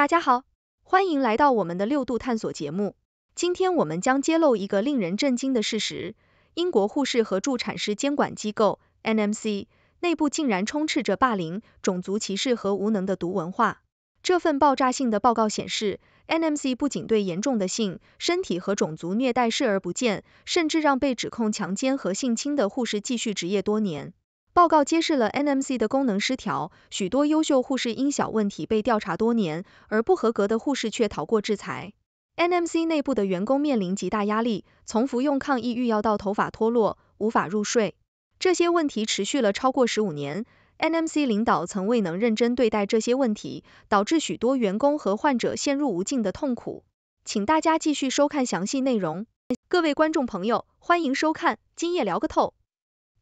大家好，欢迎来到我们的六度探索节目。今天我们将揭露一个令人震惊的事实：英国护士和助产师监管机构 NMC 内部竟然充斥着霸凌、种族歧视和无能的毒文化。这份爆炸性的报告显示，NMC 不仅对严重的性、身体和种族虐待视而不见，甚至让被指控强奸和性侵的护士继续执业多年。报告揭示了 NMC 的功能失调，许多优秀护士因小问题被调查多年，而不合格的护士却逃过制裁。NMC 内部的员工面临极大压力，从服用抗抑郁药到头发脱落、无法入睡，这些问题持续了超过十五年。NMC 领导曾未能认真对待这些问题，导致许多员工和患者陷入无尽的痛苦。请大家继续收看详细内容。各位观众朋友，欢迎收看《今夜聊个透》，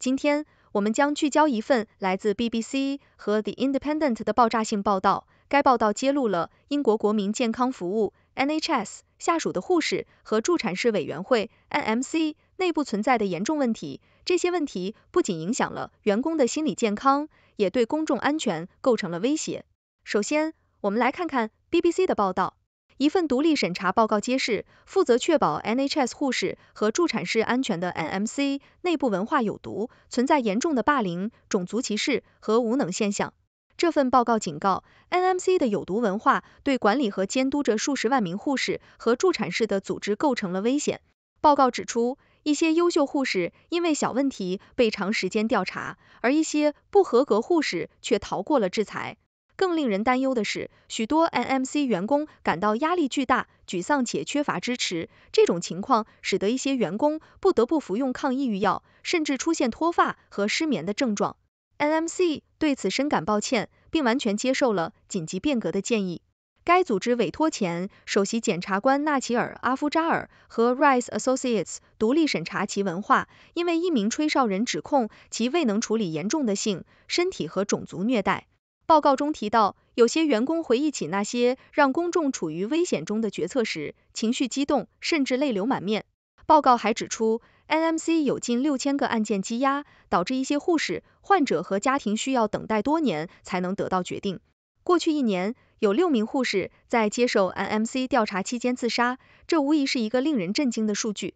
今天。我们将聚焦一份来自 BBC 和 The Independent 的爆炸性报道。该报道揭露了英国国民健康服务 （NHS） 下属的护士和助产士委员会 （NMC） 内部存在的严重问题。这些问题不仅影响了员工的心理健康，也对公众安全构成了威胁。首先，我们来看看 BBC 的报道。一份独立审查报告揭示，负责确保 NHS 护士和助产士安全的 NMC 内部文化有毒，存在严重的霸凌、种族歧视和无能现象。这份报告警告，NMC 的有毒文化对管理和监督着数十万名护士和助产士的组织构成了危险。报告指出，一些优秀护士因为小问题被长时间调查，而一些不合格护士却逃过了制裁。更令人担忧的是，许多 NMC 员工感到压力巨大、沮丧且缺乏支持。这种情况使得一些员工不得不服用抗抑郁药，甚至出现脱发和失眠的症状。NMC 对此深感抱歉，并完全接受了紧急变革的建议。该组织委托前首席检察官纳吉尔·阿夫扎尔和 Rise Associates 独立审查其文化，因为一名吹哨人指控其未能处理严重的性、身体和种族虐待。报告中提到，有些员工回忆起那些让公众处于危险中的决策时，情绪激动，甚至泪流满面。报告还指出，NMC 有近六千个案件积压，导致一些护士、患者和家庭需要等待多年才能得到决定。过去一年，有六名护士在接受 NMC 调查期间自杀，这无疑是一个令人震惊的数据。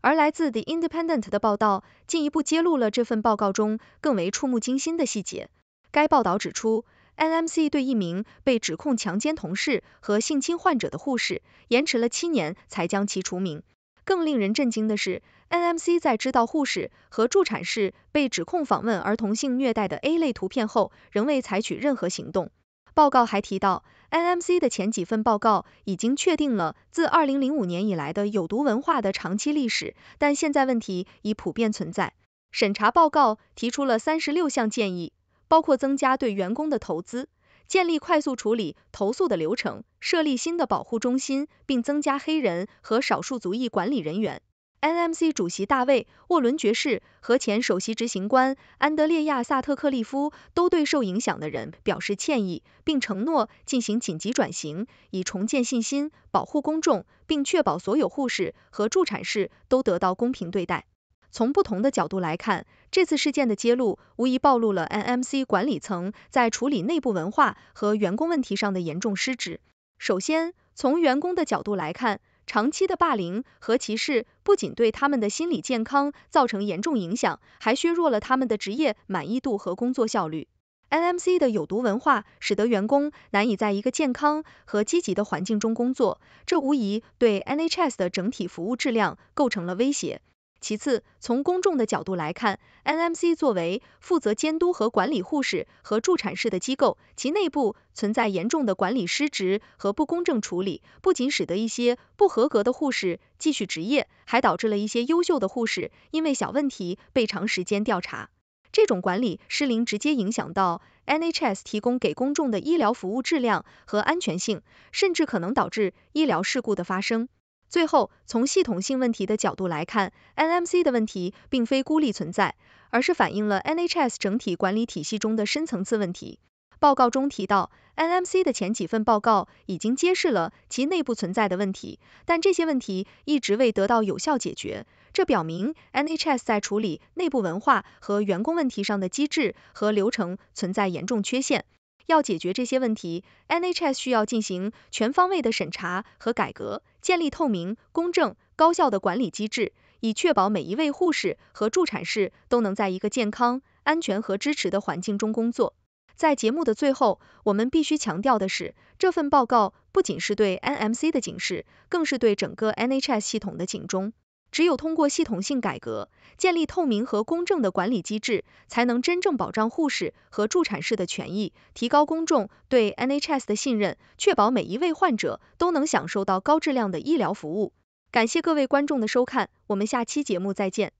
而来自 The Independent 的报道进一步揭露了这份报告中更为触目惊心的细节。该报道指出，NMC 对一名被指控强奸同事和性侵患者的护士延迟了七年才将其除名。更令人震惊的是，NMC 在知道护士和助产士被指控访问儿童性虐待的 A 类图片后，仍未采取任何行动。报告还提到，NMC 的前几份报告已经确定了自2005年以来的有毒文化的长期历史，但现在问题已普遍存在。审查报告提出了三十六项建议。包括增加对员工的投资，建立快速处理投诉的流程，设立新的保护中心，并增加黑人和少数族裔管理人员。NMC 主席大卫·沃伦爵士和前首席执行官安德烈亚·萨特克利夫都对受影响的人表示歉意，并承诺进行紧急转型，以重建信心、保护公众，并确保所有护士和助产士都得到公平对待。从不同的角度来看，这次事件的揭露无疑暴露了 NMC 管理层在处理内部文化和员工问题上的严重失职。首先，从员工的角度来看，长期的霸凌和歧视不仅对他们的心理健康造成严重影响，还削弱了他们的职业满意度和工作效率。NMC 的有毒文化使得员工难以在一个健康和积极的环境中工作，这无疑对 NHS 的整体服务质量构成了威胁。其次，从公众的角度来看，NMC 作为负责监督和管理护士和助产士的机构，其内部存在严重的管理失职和不公正处理，不仅使得一些不合格的护士继续执业，还导致了一些优秀的护士因为小问题被长时间调查。这种管理失灵直接影响到 NHS 提供给公众的医疗服务质量和安全性，甚至可能导致医疗事故的发生。最后，从系统性问题的角度来看，NMC 的问题并非孤立存在，而是反映了 NHS 整体管理体系中的深层次问题。报告中提到，NMC 的前几份报告已经揭示了其内部存在的问题，但这些问题一直未得到有效解决。这表明 NHS 在处理内部文化和员工问题上的机制和流程存在严重缺陷。要解决这些问题，NHS 需要进行全方位的审查和改革，建立透明、公正、高效的管理机制，以确保每一位护士和助产士都能在一个健康、安全和支持的环境中工作。在节目的最后，我们必须强调的是，这份报告不仅是对 NMC 的警示，更是对整个 NHS 系统的警钟。只有通过系统性改革，建立透明和公正的管理机制，才能真正保障护士和助产士的权益，提高公众对 NHS 的信任，确保每一位患者都能享受到高质量的医疗服务。感谢各位观众的收看，我们下期节目再见。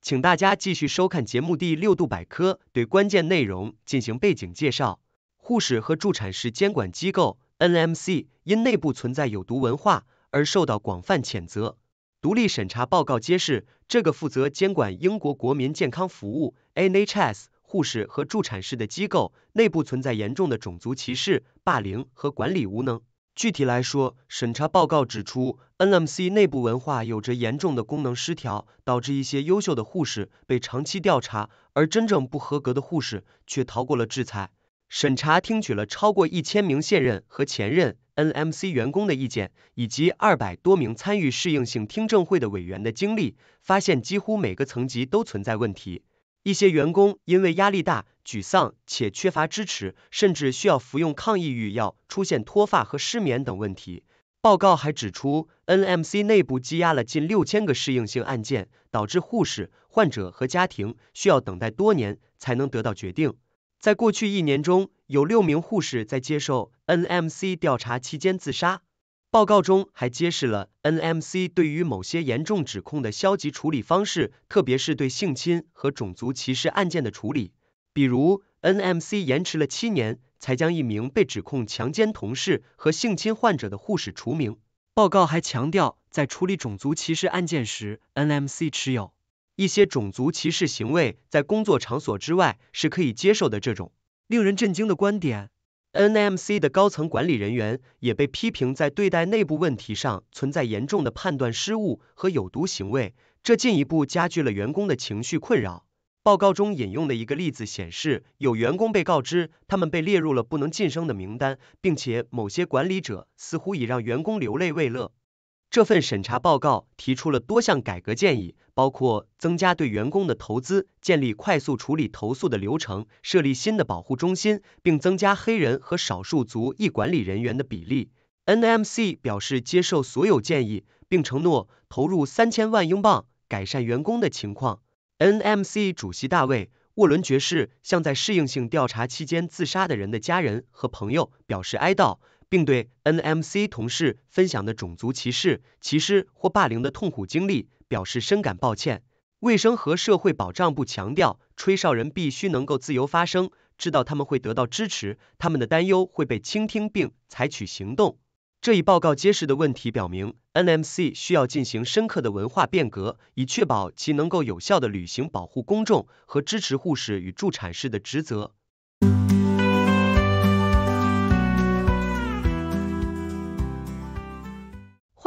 请大家继续收看节目第六度百科，对关键内容进行背景介绍。护士和助产士监管机构 NMC 因内部存在有毒文化而受到广泛谴责。独立审查报告揭示，这个负责监管英国国民健康服务 NHS 护士和助产士的机构内部存在严重的种族歧视、霸凌和管理无能。具体来说，审查报告指出，NMC 内部文化有着严重的功能失调，导致一些优秀的护士被长期调查，而真正不合格的护士却逃过了制裁。审查听取了超过一千名现任和前任 NMC 员工的意见，以及二百多名参与适应性听证会的委员的经历，发现几乎每个层级都存在问题。一些员工因为压力大、沮丧且缺乏支持，甚至需要服用抗抑郁药，出现脱发和失眠等问题。报告还指出，NMC 内部积压了近六千个适应性案件，导致护士、患者和家庭需要等待多年才能得到决定。在过去一年中，有六名护士在接受 NMC 调查期间自杀。报告中还揭示了 NMC 对于某些严重指控的消极处理方式，特别是对性侵和种族歧视案件的处理。比如，NMC 延迟了七年才将一名被指控强奸同事和性侵患者的护士除名。报告还强调，在处理种族歧视案件时，NMC 持有。一些种族歧视行为在工作场所之外是可以接受的，这种令人震惊的观点。NMC 的高层管理人员也被批评在对待内部问题上存在严重的判断失误和有毒行为，这进一步加剧了员工的情绪困扰。报告中引用的一个例子显示，有员工被告知他们被列入了不能晋升的名单，并且某些管理者似乎已让员工流泪为乐。这份审查报告提出了多项改革建议，包括增加对员工的投资、建立快速处理投诉的流程、设立新的保护中心，并增加黑人和少数族裔管理人员的比例。NMC 表示接受所有建议，并承诺投入三千万英镑改善员工的情况。NMC 主席大卫·沃伦爵士向在适应性调查期间自杀的人的家人和朋友表示哀悼。并对 NMC 同事分享的种族歧视、歧视或霸凌的痛苦经历表示深感抱歉。卫生和社会保障部强调，吹哨人必须能够自由发声，知道他们会得到支持，他们的担忧会被倾听并采取行动。这一报告揭示的问题表明，NMC 需要进行深刻的文化变革，以确保其能够有效的履行保护公众和支持护士与助产士的职责。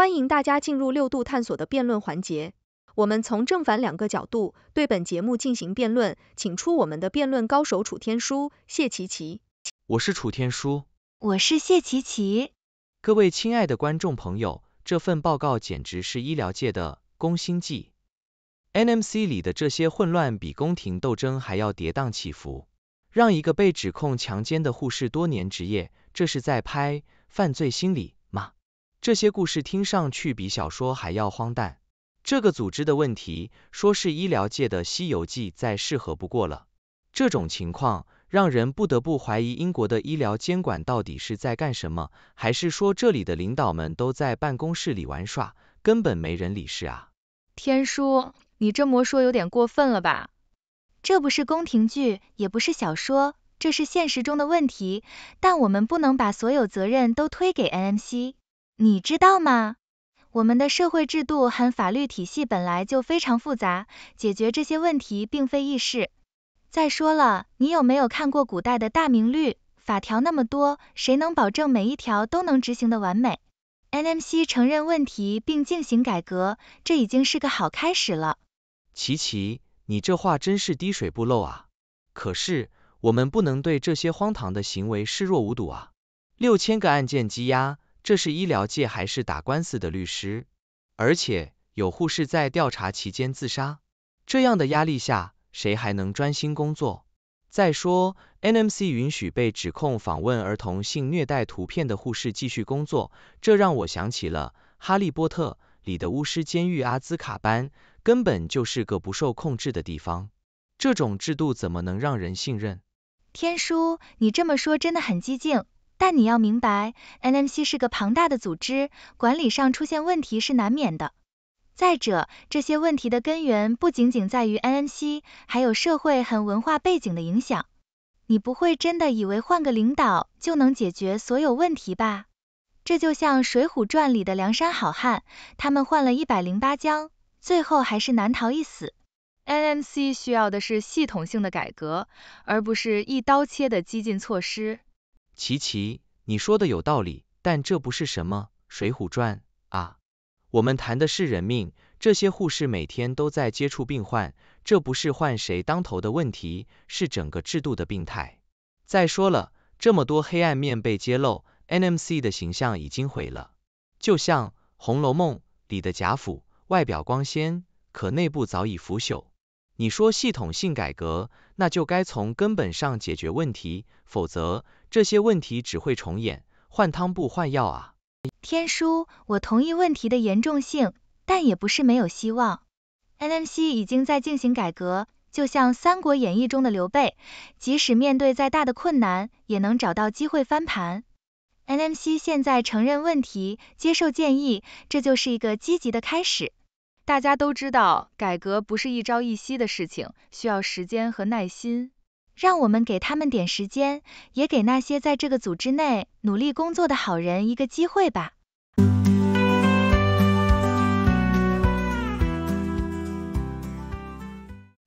欢迎大家进入六度探索的辩论环节，我们从正反两个角度对本节目进行辩论，请出我们的辩论高手楚天舒、谢琪琪。我是楚天舒，我是谢琪琪。各位亲爱的观众朋友，这份报告简直是医疗界的宫心计，NMC 里的这些混乱比宫廷斗争还要跌宕起伏，让一个被指控强奸的护士多年职业，这是在拍犯罪心理。这些故事听上去比小说还要荒诞，这个组织的问题，说是医疗界的《西游记》，再适合不过了。这种情况让人不得不怀疑英国的医疗监管到底是在干什么，还是说这里的领导们都在办公室里玩耍，根本没人理事啊？天叔，你这么说有点过分了吧？这不是宫廷剧，也不是小说，这是现实中的问题。但我们不能把所有责任都推给 NMC。你知道吗？我们的社会制度和法律体系本来就非常复杂，解决这些问题并非易事。再说了，你有没有看过古代的大明律？法条那么多，谁能保证每一条都能执行的完美？NMC 承认问题并进行改革，这已经是个好开始了。琪琪，你这话真是滴水不漏啊。可是，我们不能对这些荒唐的行为视若无睹啊。六千个案件积压。这是医疗界还是打官司的律师，而且有护士在调查期间自杀，这样的压力下，谁还能专心工作？再说，NMC 允许被指控访问儿童性虐待图片的护士继续工作，这让我想起了《哈利波特》里的巫师监狱阿兹卡班，根本就是个不受控制的地方。这种制度怎么能让人信任？天叔，你这么说真的很激进。但你要明白，NMC 是个庞大的组织，管理上出现问题是难免的。再者，这些问题的根源不仅仅在于 NMC，还有社会和文化背景的影响。你不会真的以为换个领导就能解决所有问题吧？这就像《水浒传》里的梁山好汉，他们换了一百零八将，最后还是难逃一死。NMC 需要的是系统性的改革，而不是一刀切的激进措施。琪琪，你说的有道理，但这不是什么《水浒传》啊，我们谈的是人命。这些护士每天都在接触病患，这不是换谁当头的问题，是整个制度的病态。再说了，这么多黑暗面被揭露，NMC 的形象已经毁了。就像《红楼梦》里的贾府，外表光鲜，可内部早已腐朽。你说系统性改革，那就该从根本上解决问题，否则。这些问题只会重演，换汤不换药啊！天叔，我同意问题的严重性，但也不是没有希望。NMC 已经在进行改革，就像《三国演义》中的刘备，即使面对再大的困难，也能找到机会翻盘。NMC 现在承认问题，接受建议，这就是一个积极的开始。大家都知道，改革不是一朝一夕的事情，需要时间和耐心。让我们给他们点时间，也给那些在这个组织内努力工作的好人一个机会吧。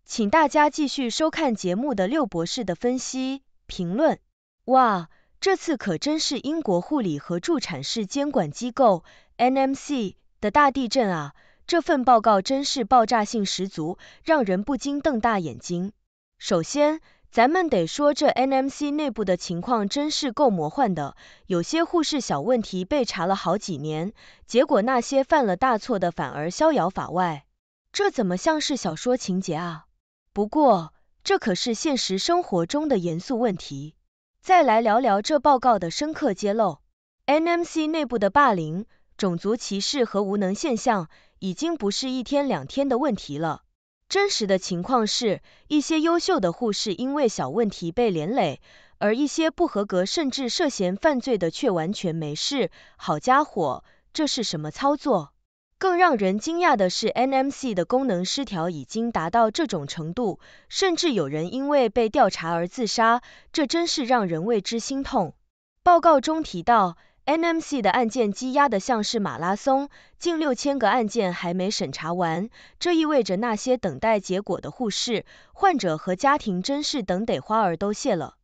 请大家继续收看节目的六博士的分析评论。哇，这次可真是英国护理和助产士监管机构 NMC 的大地震啊！这份报告真是爆炸性十足，让人不禁瞪大眼睛。首先。咱们得说，这 N M C 内部的情况真是够魔幻的。有些护士小问题被查了好几年，结果那些犯了大错的反而逍遥法外，这怎么像是小说情节啊？不过，这可是现实生活中的严肃问题。再来聊聊这报告的深刻揭露，N M C 内部的霸凌、种族歧视和无能现象，已经不是一天两天的问题了。真实的情况是，一些优秀的护士因为小问题被连累，而一些不合格甚至涉嫌犯罪的却完全没事。好家伙，这是什么操作？更让人惊讶的是，NMC 的功能失调已经达到这种程度，甚至有人因为被调查而自杀，这真是让人为之心痛。报告中提到。NMC 的案件积压的像是马拉松，近六千个案件还没审查完，这意味着那些等待结果的护士、患者和家庭真是等得花儿都谢了。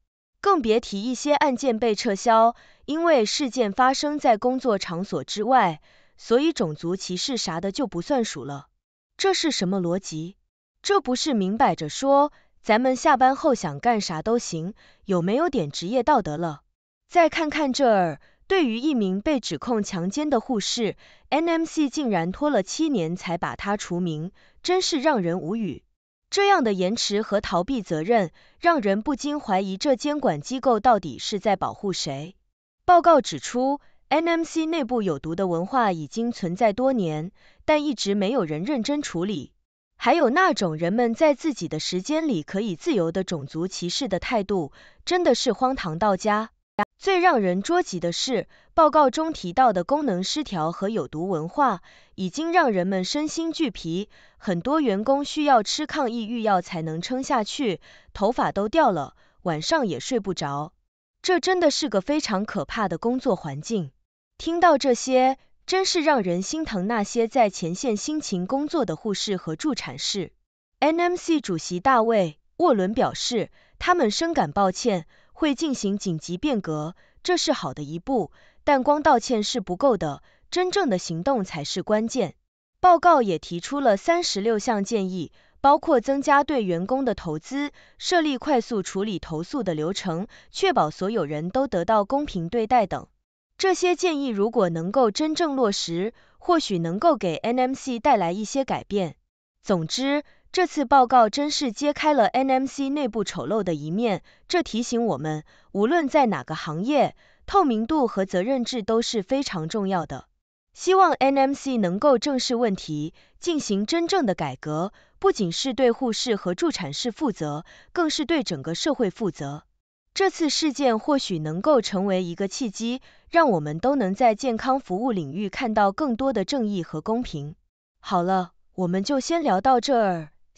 更别提一些案件被撤销，因为事件发生在工作场所之外，所以种族歧视啥的就不算数了。这是什么逻辑？这不是明摆着说咱们下班后想干啥都行，有没有点职业道德了？再看看这儿。对于一名被指控强奸的护士，NMC 竟然拖了七年才把他除名，真是让人无语。这样的延迟和逃避责任，让人不禁怀疑这监管机构到底是在保护谁？报告指出，NMC 内部有毒的文化已经存在多年，但一直没有人认真处理。还有那种人们在自己的时间里可以自由的种族歧视的态度，真的是荒唐到家。最让人捉急的是，报告中提到的功能失调和有毒文化，已经让人们身心俱疲。很多员工需要吃抗抑郁药才能撑下去，头发都掉了，晚上也睡不着。这真的是个非常可怕的工作环境。听到这些，真是让人心疼那些在前线辛勤工作的护士和助产士。NMC 主席大卫·沃伦表示，他们深感抱歉。会进行紧急变革，这是好的一步，但光道歉是不够的，真正的行动才是关键。报告也提出了三十六项建议，包括增加对员工的投资、设立快速处理投诉的流程、确保所有人都得到公平对待等。这些建议如果能够真正落实，或许能够给 NMC 带来一些改变。总之。这次报告真是揭开了 NMC 内部丑陋的一面，这提醒我们，无论在哪个行业，透明度和责任制都是非常重要的。希望 NMC 能够正视问题，进行真正的改革，不仅是对护士和助产士负责，更是对整个社会负责。这次事件或许能够成为一个契机，让我们都能在健康服务领域看到更多的正义和公平。好了，我们就先聊到这儿。